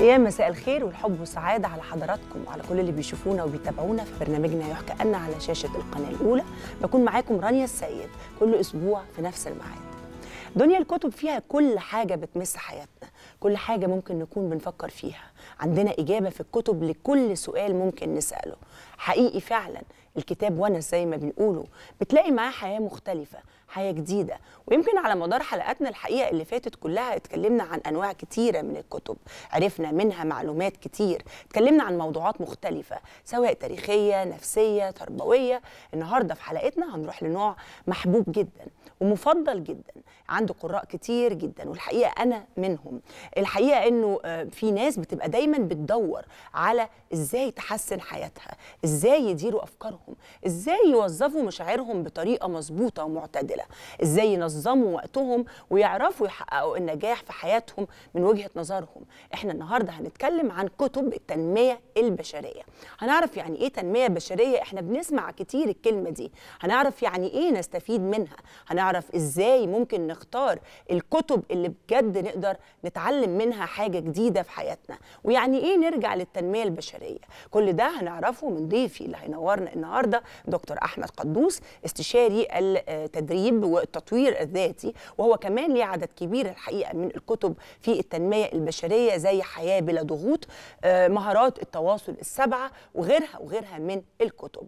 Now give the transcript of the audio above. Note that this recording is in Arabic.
يا مساء الخير والحب والسعادة على حضراتكم وعلى كل اللي بيشوفونا وبيتابعونا في برنامجنا يحكى أن على شاشة القناة الأولى بكون معاكم رانيا السيد كل أسبوع في نفس الميعاد دنيا الكتب فيها كل حاجه بتمس حياتنا كل حاجه ممكن نكون بنفكر فيها عندنا اجابه في الكتب لكل سؤال ممكن نساله حقيقي فعلا الكتاب ونس زي ما بنقوله بتلاقي معاه حياه مختلفه حياه جديده ويمكن على مدار حلقاتنا الحقيقه اللي فاتت كلها اتكلمنا عن انواع كتيره من الكتب عرفنا منها معلومات كتير اتكلمنا عن موضوعات مختلفه سواء تاريخيه نفسيه تربويه النهارده في حلقتنا هنروح لنوع محبوب جدا ومفضل جدا عنده قراء كتير جدا والحقيقه انا منهم الحقيقه انه آه، في ناس بتبقى دايما بتدور على ازاي تحسن حياتها ازاي يديروا افكارهم ازاي يوظفوا مشاعرهم بطريقه مظبوطه ومعتدله ازاي ينظموا وقتهم ويعرفوا يحققوا النجاح في حياتهم من وجهه نظرهم احنا النهارده هنتكلم عن كتب التنميه البشريه هنعرف يعني ايه تنميه بشريه احنا بنسمع كتير الكلمه دي هنعرف يعني ايه نستفيد منها هنعرف ازاي ممكن نختار نختار الكتب اللي بجد نقدر نتعلم منها حاجه جديده في حياتنا ويعني ايه نرجع للتنميه البشريه كل ده هنعرفه من ضيفي اللي هينورنا النهارده دكتور احمد قدوس استشاري التدريب والتطوير الذاتي وهو كمان ليه عدد كبير الحقيقه من الكتب في التنميه البشريه زي حياه بلا ضغوط آه، مهارات التواصل السبعه وغيرها وغيرها من الكتب